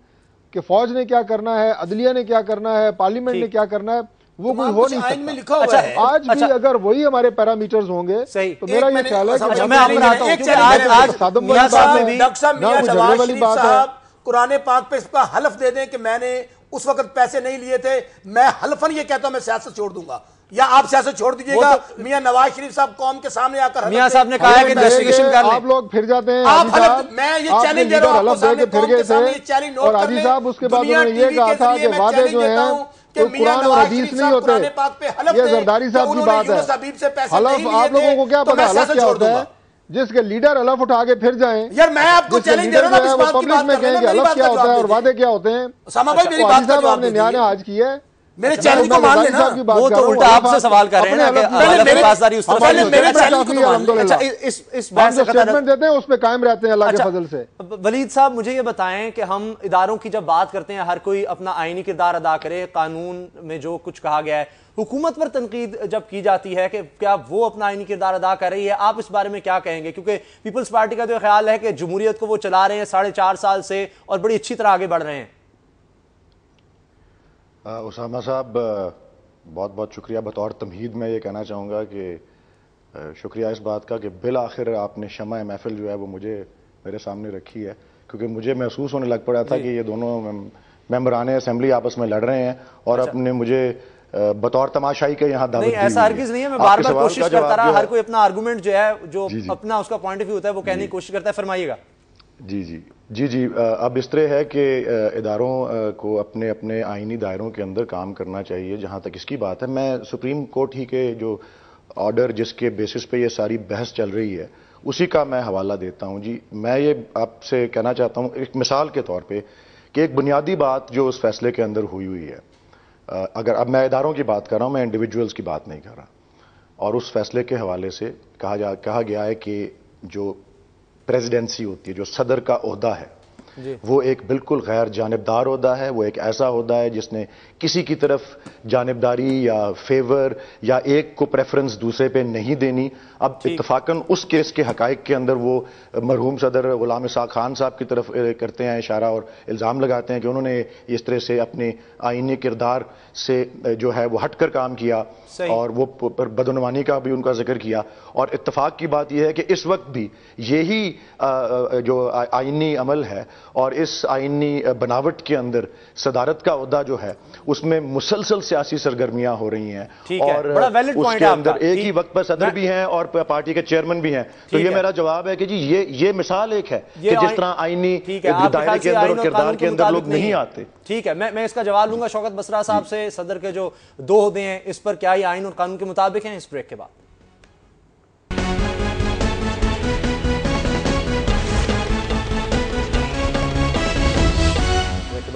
कि फौज ने क्या करना है अदलिया ने क्या करना है पार्लियामेंट ने क्या करना है वो तो कोई हो नहीं सकता में लिखा अच्छा, है आज अच्छा, भी अगर वही हमारे पैरामीटर्स होंगे तो सही तो मेरा ये ख्याल है अच्छा, कि अच्छा, मैं वाली बात पाक पे इसका हलफ दे दें कि मैंने उस वक्त पैसे नहीं लिए थे मैं हलफन ये कहता हूं मैं सियासत छोड़ दूंगा या आप सियासत छोड़ दीजिएगा तो, मियां नवाज शरीफ साहब कौम के सामने आकर मियां साहब ने कहा है कि इन्वेस्टिगेशन कर आप लोग फिर जाते हैं आप हलत मैं ये चैलेंज दे रहा हूं आपको सामने कौम के सामने चैलेंज नोट कर लें और आजी साहब उसके बाद उन्होंने ये कहा था कि वादे जो हैं हदीस नहीं होते ये जरदारी साहब तो की बात है हलफ आप लोगों को क्या तो पता हलफ क्या होता है जिसके लीडर हलफ उठा के फिर जाए यार मैं आपको चैलेंज दे रहा हूं हलफ क्या होता है और वादे क्या होते हैं अच्छा, आपने न्याय आज किया है मेरे अच्छा, चैनल को मान लेना वो तो उल्टा आपसे सवाल कर रहे हैं ना तो अच्छा, कायम रहते हैं अच्छा, वलीद साहब मुझे ये बताएं कि हम इदारों की जब बात करते हैं हर कोई अपना आइनी किरदार अदा करे कानून में जो कुछ कहा गया है हुकूमत पर तनकीद जब की जाती है कि क्या वो अपना आईनी किरदार अदा कर रही है आप इस बारे में क्या कहेंगे क्योंकि पीपल्स पार्टी का तो ख्याल है कि जमहूरियत को वो चला रहे हैं साढ़े चार साल से और बड़ी अच्छी तरह आगे बढ़ रहे हैं उसामा साहब बहुत बहुत शुक्रिया बतौर तमहीद मैं ये कहना चाहूँगा कि शुक्रिया इस बात का कि बिल आखिर आपने शमा महफिल जो है वो मुझे मेरे सामने रखी है क्योंकि मुझे महसूस होने लग पड़ा था कि ये दोनों मेम्बरान असम्बली आपस में लड़ रहे हैं और अच्छा। अपने मुझे बतौर तमाशाई के यहाँ दावत नहीं ऐसा हरगिज नहीं है मैं बार बार कोशिश करता रहा हर कोई अपना आर्गूमेंट जो है जो अपना उसका पॉइंट ऑफ व्यू होता है वो कहने की कोशिश करता है फरमाइएगा जी जी जी जी अब इस तरह है कि इदारों को अपने अपने आइनी दायरों के अंदर काम करना चाहिए जहाँ तक इसकी बात है मैं सुप्रीम कोर्ट ही के जो ऑर्डर जिसके बेसिस पे ये सारी बहस चल रही है उसी का मैं हवाला देता हूँ जी मैं ये आपसे कहना चाहता हूँ एक मिसाल के तौर पे कि एक बुनियादी बात जो उस फैसले के अंदर हुई हुई है अगर अब मैं इदारों की बात कर रहा हूँ मैं इंडिविजुअल्स की बात नहीं कर रहा और उस फैसले के हवाले से कहा जा कहा गया है कि जो प्रेसिडेंसी होती है जो सदर का अहदा है वो एक बिल्कुल गैर जानबदार होदा है वो एक ऐसा होदा है जिसने किसी की तरफ जानबदारी या फेवर या एक को प्रेफरेंस दूसरे पे नहीं देनी अब इतफाकन उस केस के हक के अंदर वो मरहूम सदर गुलाम साह खान साहब की तरफ करते हैं इशारा और इल्ज़ाम लगाते हैं कि उन्होंने इस तरह से अपने आइनी किरदार से जो है वो हट कर काम किया और वो बदनवानी का भी उनका जिक्र किया और इतफाक की बात यह है कि इस वक्त भी यही जो आइनी अमल है और इस आइनी बनावट के अंदर सदारत का अहदा जो है उसमें मुसलसल सियासी सरगर्मियां हो रही हैं और है, उसके अंदर एक ही वक्त पर सदर भी हैं और पार्टी के चेयरमैन भी हैं तो ये है। मेरा जवाब है कि जी ये ये मिसाल एक है कि जिस तरह आइनी दायरे के अंदर और किरदार के अंदर लोग नहीं आते ठीक है मैं मैं इसका जवाब लूंगा शौकत बसरा साहब से सदर के जो दो हैं इस पर क्या ये आइन और कानून के मुताबिक है इस ब्रेक के बाद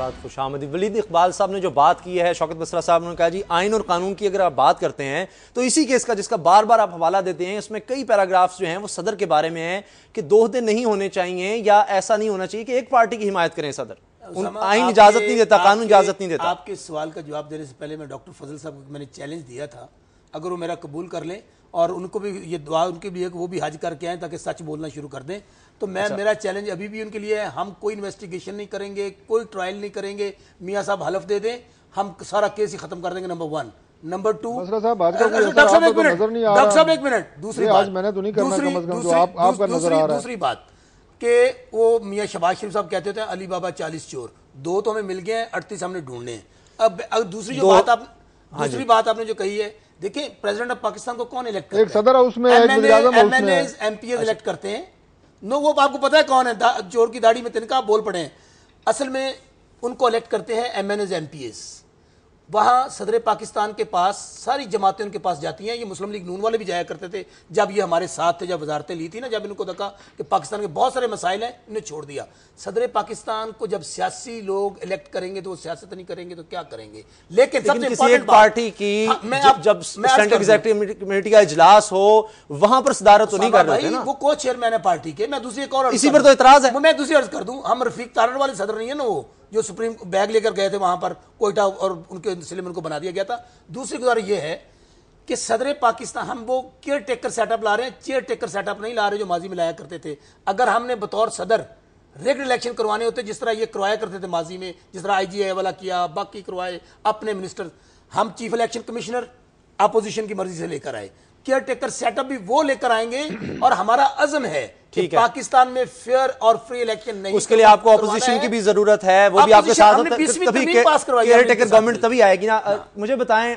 बात खुश आमदी वलीद इकबाल साहब ने जो बात की है शौकत बसरा साहब ने कहा जी आइन और कानून की अगर आप बात करते हैं तो इसी केस का जिसका बार बार आप हवाला देते हैं इसमें कई पैराग्राफ्स जो हैं वो सदर के बारे में हैं कि दोहदे नहीं होने चाहिए या ऐसा नहीं होना चाहिए कि एक पार्टी की हिमायत करें सदर आइन इजाजत नहीं देता कानून इजाजत नहीं देता आपके सवाल का जवाब देने से पहले मैं डॉक्टर फजल साहब को मैंने चैलेंज दिया था अगर वो मेरा कबूल कर लें और उनको भी ये दुआ उनके कि वो भी हज करके आए ताकि सच बोलना शुरू कर दें तो मैं अच्छा। मेरा चैलेंज अभी भी उनके लिए है हम कोई इन्वेस्टिगेशन नहीं करेंगे कोई ट्रायल नहीं करेंगे मियाँ साहब हलफ दे दें हम सारा केस ही खत्म कर देंगे number one number two doctor साहब एक मिनट तो दूसरी बात दूसरी बात के वो मियाँ शबाज शरीफ साहब कहते थे अली बाबा चालीस चोर दो तो हमें मिल गए हैं अड़तीस हमने ढूंढने हैं अब, अब दूसरी जो बात आप हाँ दूसरी बात आपने जो कही है देखिए प्रेसिडेंट ऑफ पाकिस्तान को कौन इलेक्ट करते एक सदर हाउस में एमपीए इलेक्ट अच्छा। करते हैं नो वो आपको पता है कौन है चोर की दाढ़ी में तिनका बोल पड़े असल में उनको इलेक्ट करते हैं M N As M P S वहाँ सदर पाकिस्तान के पास सारी जमातें उनके पास जाती हैं ये मुस्लिम लीग नून वाले भी जाया करते थे जब ये हमारे साथ थे जब वजारतें ली थी ना जब इनको देखा कि पाकिस्तान के बहुत सारे मसाइल हैं इन्हें छोड़ दिया सदर पाकिस्तान को जब सियासी लोग इलेक्ट करेंगे तो वो सियासत नहीं करेंगे तो क्या करेंगे लेकिन सबसे पार्टी की हाँ, मैं जब सेंट्रल एग्जीक्यूटिव कमेटी का इजलास हो वहां पर सदारत तो नहीं कर रहे वो को चेयरमैन है पार्टी के मैं दूसरी एक और इसी पर तो इतराज है मैं दूसरी अर्ज कर दूँ हम रफीक तारण वाले सदर नहीं है ना वो जो सुप्रीम बैग लेकर गए थे वहां पर कोयटा और उनके सिले में उनको बना दिया गया था दूसरी गुजारिश ये है कि सदर पाकिस्तान हम वो केयर टेकर सेटअप ला रहे हैं चेयर टेकर सेटअप नहीं ला रहे जो माजी में लाया करते थे अगर हमने बतौर सदर रेगुलर इलेक्शन करवाने होते जिस तरह ये करवाया करते थे माजी में जिस तरह आई वाला किया बाकी करवाए अपने मिनिस्टर हम चीफ इलेक्शन कमिश्नर अपोजिशन की मर्जी से लेकर आए केयर टेकर सेटअप भी वो लेकर आएंगे और हमारा अजम है ठीक है पाकिस्तान में फेयर और फ्री इलेक्शन नहीं उसके लिए आपको ऑपोजिशन की भी जरूरत है वो भी आपके साथ तभी केयरटेकर गवर्नमेंट तभी आएगी ना हाँ। मुझे बताएं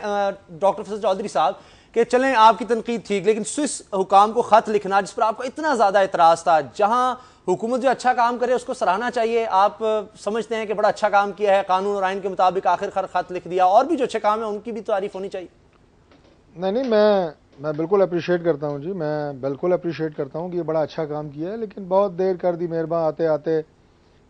डॉक्टर फसल चौधरी साहब कि चलें आपकी तनकीद ठीक लेकिन स्विस हुकाम को ख़त लिखना जिस पर आपको इतना ज़्यादा इतराज था जहाँ हुकूमत जो अच्छा काम करे उसको सराहना चाहिए आप समझते हैं कि बड़ा अच्छा काम किया है कानून और आयन के मुताबिक आखिर खर खत लिख दिया और भी जो अच्छे काम है उनकी भी तारीफ होनी चाहिए नहीं नहीं मैं मैं बिल्कुल अप्रिशिएट करता हूं जी मैं बिल्कुल अप्रिशिएट करता हूं कि ये बड़ा अच्छा काम किया है लेकिन बहुत देर कर दी मेहरबान आते आते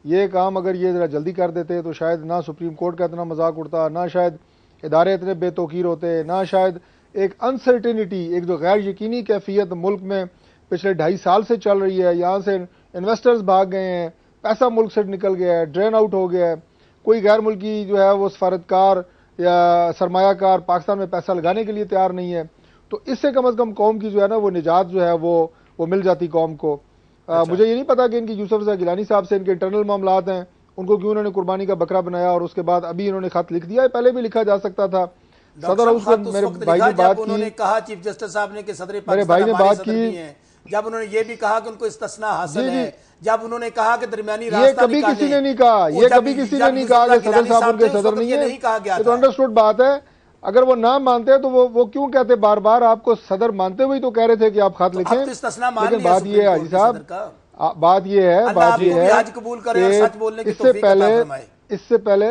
ये काम अगर ये ज़रा जल्दी कर देते तो शायद ना सुप्रीम कोर्ट का इतना मजाक उड़ता ना शायद इदारे इतने बेतौकीर होते ना शायद एक अनसर्टिनिटी एक जो गैर यकीनी कैफियत मुल्क में पिछले ढाई साल से चल रही है यहाँ से इन्वेस्टर्स भाग गए हैं पैसा मुल्क से निकल गया है ड्रेन आउट हो गया है कोई गैर मुल्की जो है वो सफारतकार या सरमाकार पाकिस्तान में पैसा लगाने के लिए तैयार नहीं है तो इससे कम अज़ कम कौम की जो है ना वो निजात जो है वो वो मिल जाती कौम को अच्छा। आ, मुझे ये नहीं पता कि इनकी यूसुफ रजा गिलानी साहब से इनके इंटरनल मामला हैं उनको क्यों उन्होंने कुर्बानी का बकरा बनाया और उसके बाद अभी इन्होंने खत लिख दिया पहले भी लिखा जा सकता था सदर हाउस को तो मेरे भाई ने बात की कहा चीफ जस्टिस साहब ने मेरे भाई ने बात की जब उन्होंने ये भी कहा कि उनको इस्तना हासिल है जब उन्होंने कहा कि दरमियानी ये कभी किसी ने नहीं कहा ये कभी किसी ने नहीं कहा कि सदर साहब उनके सदर नहीं है नहीं कहा गया अंडरस्टूड तो बात है अगर वो ना मानते तो वो वो क्यों कहते बार बार आपको सदर मानते हुए तो कह रहे थे कि आप खत तो लिखें तो लेकिन बात ये है हाजी साहब बात ये है बात ये है इससे पहले इससे पहले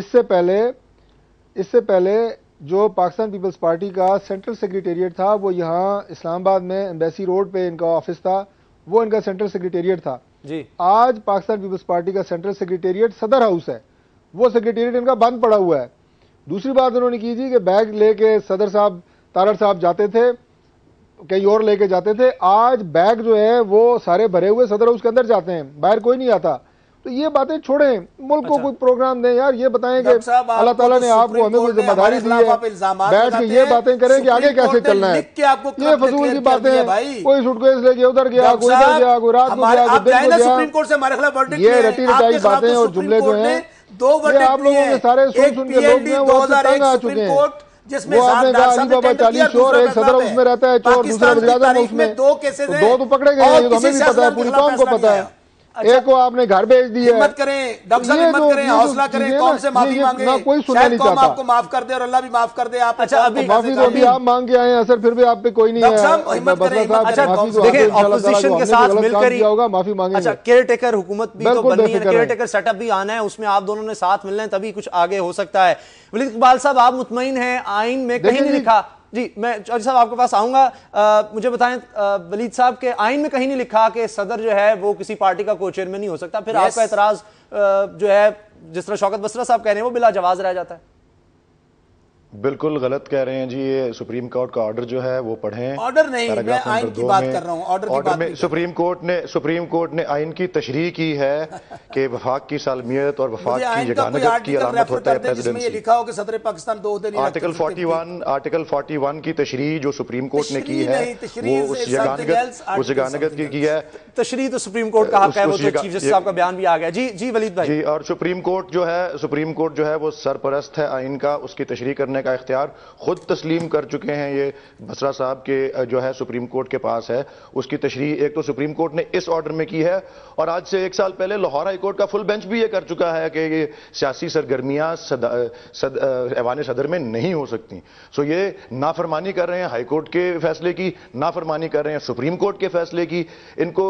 इससे पहले इससे पहले जो पाकिस्तान पीपल्स पार्टी का सेंट्रल सेक्रेटेरिएट था वो यहाँ इस्लामाबाद में एम्बेसी रोड पे इनका ऑफिस था वो इनका सेंट्रल सेक्रेटेरिएट था जी आज पाकिस्तान पीपल्स पार्टी का सेंट्रल सेक्रेटेरिएट सदर हाउस है वो सेक्रेटेरिएट इनका बंद पड़ा हुआ है दूसरी बात उन्होंने की थी कि बैग लेके सदर साहब तारड़ साहब जाते थे कहीं और लेके जाते थे आज बैग जो है वो सारे भरे हुए सदर हाउस के अंदर जाते हैं बाहर कोई नहीं आता तो ये बातें छोड़ें मुल्क अच्छा। को कोई प्रोग्राम दें यार ये बताएं कि अल्लाह ताला तो ने आपको हमें कोई जिम्मेदारी दी है बैठ के ये बातें करें कि आगे कैसे चलना है ये फजूल की बातें कोई सुटकेस लेके उधर गया कोई उधर गया कोई रात को गया ये रटी रटाई तो बातें और जुमले जो है दो बटे आप लोगों के सारे सुन सुन के लोग दो हजार बाबा चालीस चोर एक सदर उसमें रहता है चोर दूसरा उसमें तो दो तो पकड़े गए ये तो हमें भी पता है पूरी कौन को पता है अच्छा, एक को आपने घर भेज दिया हिम्मत करें डॉक्टर हिम्मत तो करें तो हौसला करें कौन से माफी मांगे कोई सुना नहीं चाहता आपको माफ कर दे और अल्लाह भी माफ कर दे आप अच्छा अभी माफी तो अभी आप मांग के आए हैं सर फिर भी आप पे कोई नहीं है अच्छा, तो के साथ मिलकर ही होगा माफी मांगे अच्छा केयर टेकर हुकूमत भी तो बननी है केयर टेकर सेटअप भी आना है उसमें आप दोनों ने साथ मिलना है तभी कुछ आगे हो सकता है वलीद इकबाल साहब आप मुतमिन हैं आईन में कहीं नहीं लिखा जी मैं चौधरी साहब आपके पास आऊंगा मुझे बताएं वलीद साहब के आइन में कहीं नहीं लिखा कि सदर जो है वो किसी पार्टी का को चेयरमैन नहीं हो सकता फिर आपका एतराज़ जो है जिस तरह शौकत बसरा साहब कह रहे हैं वो बिला जवाज रह जाता है बिल्कुल गलत कह रहे हैं जी ये सुप्रीम कोर्ट का ऑर्डर जो है वो पढ़ें ऑर्डर नहीं मैं आइन की बात कर रहा हूं ऑर्डर की बात में सुप्रीम कोर्ट ने सुप्रीम कोर्ट ने आइन की तशरी की है कि वफाक की सालमियत और वफाक की जगानत की अलामत होता है प्रेसिडेंसी लिखा हो कि सदर पाकिस्तान दो दिन आर्टिकल 41 आर्टिकल 41 की तशरी जो सुप्रीम कोर्ट ने की है वो उस जगानगत उस जगानत की की है तशरी तो सुप्रीम कोर्ट का हक है वो तो चीफ जस्टिस साहब का बयान भी आ गया जी जी वलीद भाई जी और सुप्रीम कोर्ट जो है सुप्रीम कोर्ट जो है वो सरपरस्त है आइन का उसकी तशरी करने का इख्तियार खुद तस्लीम कर चुके हैं ये बसरा साहब के जो है सुप्रीम कोर्ट के पास है उसकी तशरी एक तो सुप्रीम कोर्ट ने इस ऑर्डर में की है और आज से एक साल पहले लाहौर हाई कोर्ट का फुल बेंच भी ये कर चुका है कि ये सियासी सरगर्मियां ऐवान सदर में नहीं हो सकती सो ये नाफरमानी कर रहे हैं हाई कोर्ट के फैसले की नाफरमानी कर रहे हैं सुप्रीम कोर्ट के फैसले की इनको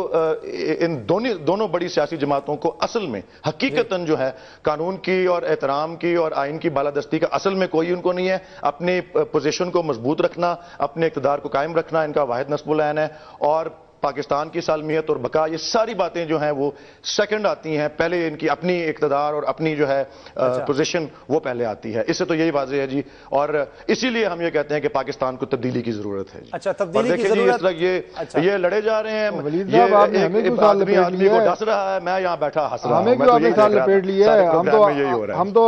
इन दोनों दोनों बड़ी सियासी जमातों को असल में हकीकतन जो है कानून की और एहतराम की और आइन की बालादस्ती का असल में कोई उनको नहीं नहीं है अपने पोजीशन को मजबूत रखना अपने इकतदार को कायम रखना इनका वाहिद नस्बुलैन है और पाकिस्तान की सालमियत और बका ये सारी बातें जो हैं वो सेकंड आती हैं पहले इनकी अपनी इकतदार और अपनी जो है अच्छा। पोजीशन वो पहले आती है इससे तो यही वाजह है जी और इसीलिए हम ये कहते हैं कि पाकिस्तान को तब्दीली की जरूरत है जी। अच्छा तब्दीली ये अच्छा। ये लड़े जा रहे हैं तो ये आदमी को डस रहा है मैं यहाँ बैठा हंस रहा हूँ तो तो हम तो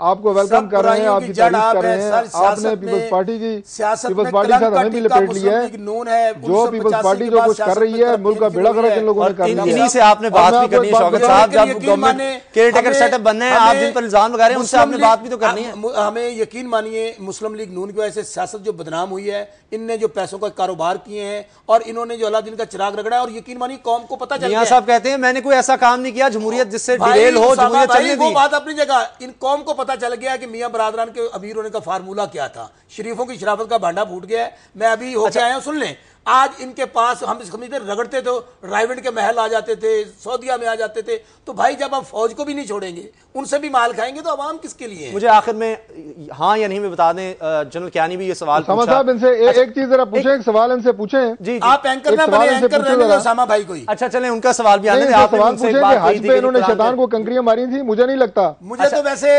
आपको वेलकम कर रहे हैं आपकी तारीफ कर रहे हैं आपने पीपल्स पार्टी की पीपल्स पार्टी के साथ हमें भी लपेट लिया है जो पीपल्स पार्टी जो कुछ कर रही है मुल्क का बेड़ा गर्क इन लोगों ने कर लिया इन्हीं से आपने बात भी करनी है शौकत साहब जब गवर्नमेंट केयरटेकर सेटअप बने हैं आप जिन पर इल्जाम लगा रहे हैं उनसे आपने बात भी तो करनी है हमें यकीन मानिए मुस्लिम लीग नून की वजह से सियासत जो बदनाम हुई है इनने जो पैसों का कारोबार किए हैं और इन्होंने जो अलादीन का चिराग रगड़ा है और यकीन मानिए कौम को पता चल साहब कहते हैं मैंने कोई ऐसा काम नहीं किया जमहूरियत जिससे डिरेल हो जमहूरियत चलने दी बात अपनी जगह इन कौम को पता चल गया कि मियाँ बरदरान के अमीर होने का फार्मूला क्या था शरीफों की शराफत का भांडा फूट गया है मैं अभी हो अच्छा, आया हूँ सुन लें आज इनके पास हम समझते रगड़ते थे तो रायवंड के महल आ जाते थे सऊदिया में आ जाते थे तो भाई जब हम फौज को भी नहीं छोड़ेंगे उनसे भी माल खाएंगे तो आवाम किसके लिए मुझे आखिर में हाँ या नहीं में बता दें जनरल क्यानी भी ये सवाल तो समझ साहब इनसे ए, अच्छा, एक चीज जरा पूछे एक सवाल इनसे पूछे जी, जी आप एंकर ना बने एंकर रहने दो सामा भाई को अच्छा चले उनका सवाल भी आने आप सवाल पूछें हज पे इन्होंने शैतान को कंकरियां मारी थी मुझे नहीं लगता मुझे तो अच्छा, वैसे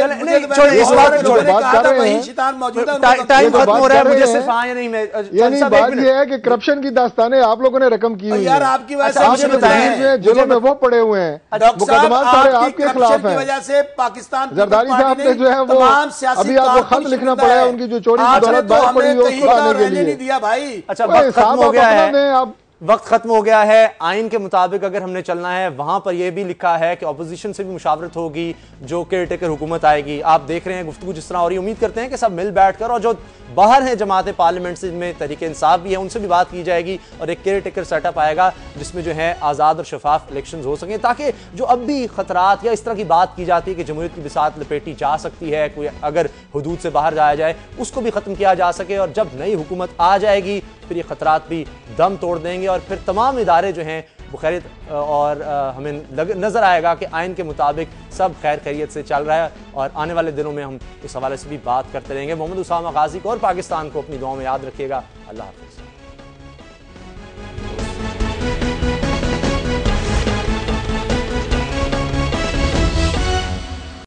तो इस बात शैतान मौजूद है टाइम खत्म हो रहा है मुझे सिर्फ हाँ या नहीं मैं अच्छा, यानी बात यह है कि करप्शन करप्शन की दास्तानें आप लोगों ने रकम की हुई यार आपकी वजह से अच्छा, मुझे बताएं जेलों में वो पड़े हुए हैं अच्छा, मुकदमा सारे आपके खिलाफ है पाकिस्तान जरदारी साहब ने जो है वो अभी आपको खत लिखना पड़ा है उनकी जो चोरी की दौलत तो बाहर पड़ी है उसको लाने के लिए दिया भाई अच्छा साहब आप वक्त ख़त्म हो गया है आइन के मुताबिक अगर हमने चलना है वहाँ पर यह भी लिखा है कि अपोजिशन से भी मुशावरत होगी जो केयर टेकर हुकूमत आएगी आप देख रहे हैं गुफ्तु जिस तरह और ये उम्मीद करते हैं कि सब मिल बैठ कर और जो बाहर हैं जमातें पार्लियामेंट से में तरीके इंसाफ भी है उनसे भी बात की जाएगी और एक केयर टेकर सेटअप आएगा जिसमें जो है आज़ाद और शफाफ इलेक्शन हो सकें ताकि जो अब भी खतरात या इस तरह की बात की जाती है कि जमहूत की बिसात लपेटी जा सकती है कोई अगर हदूद से बाहर जाया जाए उसको भी ख़त्म किया जा सके और जब नई हुकूमत आ जाएगी फिर ये ख़तरात भी दम तोड़ देंगे और फिर तमाम इदारे जो हैं वो खैर और हमें लग, नज़र आएगा कि आयन के मुताबिक सब खैर खैरियत से चल रहा है और आने वाले दिनों में हम इस हवाले से भी बात करते रहेंगे मोहम्मद उसामा गाजी को और पाकिस्तान को अपनी दुआ में याद रखिएगा अल्लाह हाफिज़